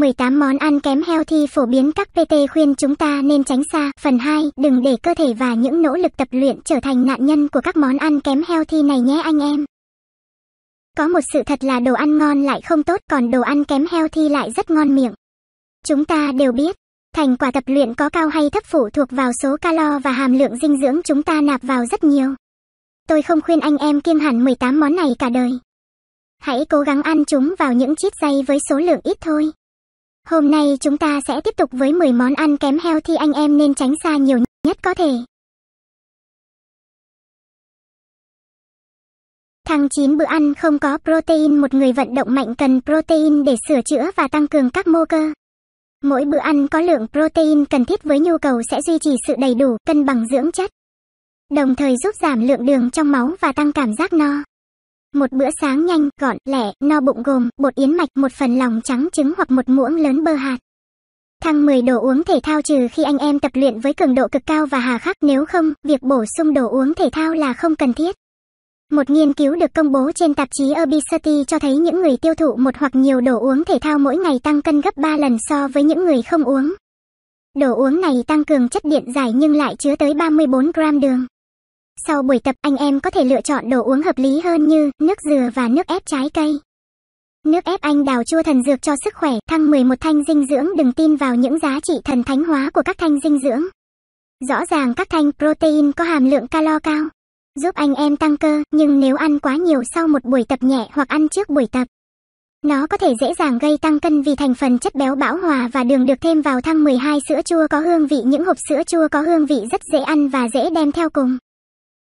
18 món ăn kém heo thi phổ biến các PT khuyên chúng ta nên tránh xa. Phần 2, đừng để cơ thể và những nỗ lực tập luyện trở thành nạn nhân của các món ăn kém heo thi này nhé anh em. Có một sự thật là đồ ăn ngon lại không tốt, còn đồ ăn kém heo thi lại rất ngon miệng. Chúng ta đều biết, thành quả tập luyện có cao hay thấp phụ thuộc vào số calo và hàm lượng dinh dưỡng chúng ta nạp vào rất nhiều. Tôi không khuyên anh em kiêng hẳn 18 món này cả đời. Hãy cố gắng ăn chúng vào những chít giây với số lượng ít thôi. Hôm nay chúng ta sẽ tiếp tục với 10 món ăn kém heo thì anh em nên tránh xa nhiều nhất có thể. Tháng 9 bữa ăn không có protein Một người vận động mạnh cần protein để sửa chữa và tăng cường các mô cơ. Mỗi bữa ăn có lượng protein cần thiết với nhu cầu sẽ duy trì sự đầy đủ, cân bằng dưỡng chất. Đồng thời giúp giảm lượng đường trong máu và tăng cảm giác no một bữa sáng nhanh, gọn, lẻ, no bụng gồm bột yến mạch, một phần lòng trắng trứng hoặc một muỗng lớn bơ hạt. Thăng 10 đồ uống thể thao trừ khi anh em tập luyện với cường độ cực cao và hà khắc nếu không, việc bổ sung đồ uống thể thao là không cần thiết. Một nghiên cứu được công bố trên tạp chí Obesity cho thấy những người tiêu thụ một hoặc nhiều đồ uống thể thao mỗi ngày tăng cân gấp 3 lần so với những người không uống. Đồ uống này tăng cường chất điện giải nhưng lại chứa tới 34 gram đường. Sau buổi tập anh em có thể lựa chọn đồ uống hợp lý hơn như nước dừa và nước ép trái cây. Nước ép anh đào chua thần dược cho sức khỏe, thăng 11 thanh dinh dưỡng đừng tin vào những giá trị thần thánh hóa của các thanh dinh dưỡng. Rõ ràng các thanh protein có hàm lượng calo cao, giúp anh em tăng cơ, nhưng nếu ăn quá nhiều sau một buổi tập nhẹ hoặc ăn trước buổi tập, nó có thể dễ dàng gây tăng cân vì thành phần chất béo bão hòa và đường được thêm vào thăng 12 sữa chua có hương vị những hộp sữa chua có hương vị rất dễ ăn và dễ đem theo cùng.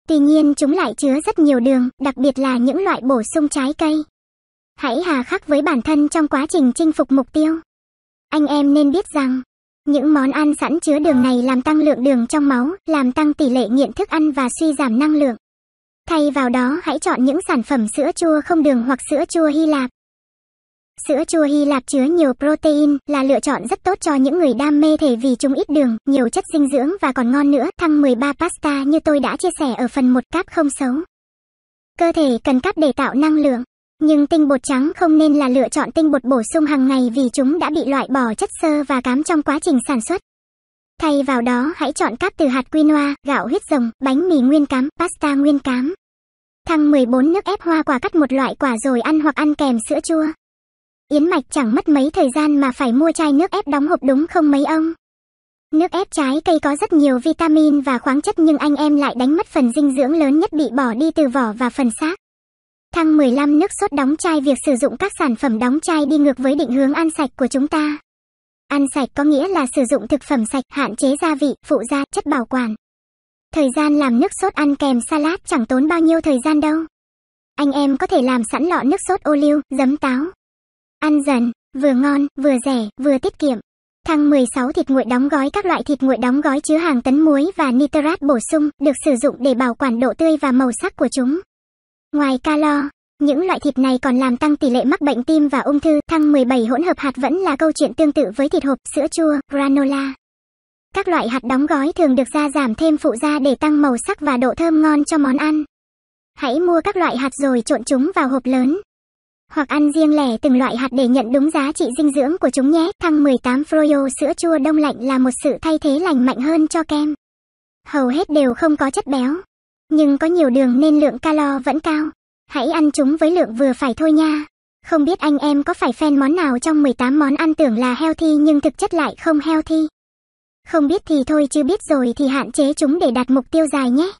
Tuy nhiên chúng lại chứa rất nhiều đường, đặc biệt là những loại bổ sung trái cây. Hãy hà khắc với bản thân trong quá trình chinh phục mục tiêu. Anh em nên biết rằng, những món ăn sẵn chứa đường này làm tăng lượng đường trong máu, làm tăng tỷ lệ nghiện thức ăn và suy giảm năng lượng. Thay vào đó hãy chọn những sản phẩm sữa chua không đường hoặc sữa chua Hy Lạp. Sữa chua Hy Lạp chứa nhiều protein là lựa chọn rất tốt cho những người đam mê thể vì chúng ít đường, nhiều chất dinh dưỡng và còn ngon nữa. Thăng 13 pasta như tôi đã chia sẻ ở phần 1 cáp không xấu. Cơ thể cần cáp để tạo năng lượng. Nhưng tinh bột trắng không nên là lựa chọn tinh bột bổ sung hàng ngày vì chúng đã bị loại bỏ chất xơ và cám trong quá trình sản xuất. Thay vào đó hãy chọn cáp từ hạt quinoa, gạo huyết rồng, bánh mì nguyên cám, pasta nguyên cám. Thăng 14 nước ép hoa quả cắt một loại quả rồi ăn hoặc ăn kèm sữa chua. Yến Mạch chẳng mất mấy thời gian mà phải mua chai nước ép đóng hộp đúng không mấy ông? Nước ép trái cây có rất nhiều vitamin và khoáng chất nhưng anh em lại đánh mất phần dinh dưỡng lớn nhất bị bỏ đi từ vỏ và phần xác. Thăng 15 nước sốt đóng chai Việc sử dụng các sản phẩm đóng chai đi ngược với định hướng ăn sạch của chúng ta. Ăn sạch có nghĩa là sử dụng thực phẩm sạch, hạn chế gia vị, phụ gia, chất bảo quản. Thời gian làm nước sốt ăn kèm salad chẳng tốn bao nhiêu thời gian đâu. Anh em có thể làm sẵn lọ nước sốt ô liu, giấm táo, Ăn dần, vừa ngon, vừa rẻ, vừa tiết kiệm. Thăng 16 thịt nguội đóng gói Các loại thịt nguội đóng gói chứa hàng tấn muối và nitrat bổ sung được sử dụng để bảo quản độ tươi và màu sắc của chúng. Ngoài calo, những loại thịt này còn làm tăng tỷ lệ mắc bệnh tim và ung thư. Thăng 17 hỗn hợp hạt vẫn là câu chuyện tương tự với thịt hộp, sữa chua, granola. Các loại hạt đóng gói thường được gia giảm thêm phụ gia để tăng màu sắc và độ thơm ngon cho món ăn. Hãy mua các loại hạt rồi trộn chúng vào hộp lớn hoặc ăn riêng lẻ từng loại hạt để nhận đúng giá trị dinh dưỡng của chúng nhé. Thăng 18 Froyo sữa chua đông lạnh là một sự thay thế lành mạnh hơn cho kem. Hầu hết đều không có chất béo, nhưng có nhiều đường nên lượng calo vẫn cao. Hãy ăn chúng với lượng vừa phải thôi nha. Không biết anh em có phải fan món nào trong 18 món ăn tưởng là healthy nhưng thực chất lại không healthy. Không biết thì thôi chứ biết rồi thì hạn chế chúng để đạt mục tiêu dài nhé.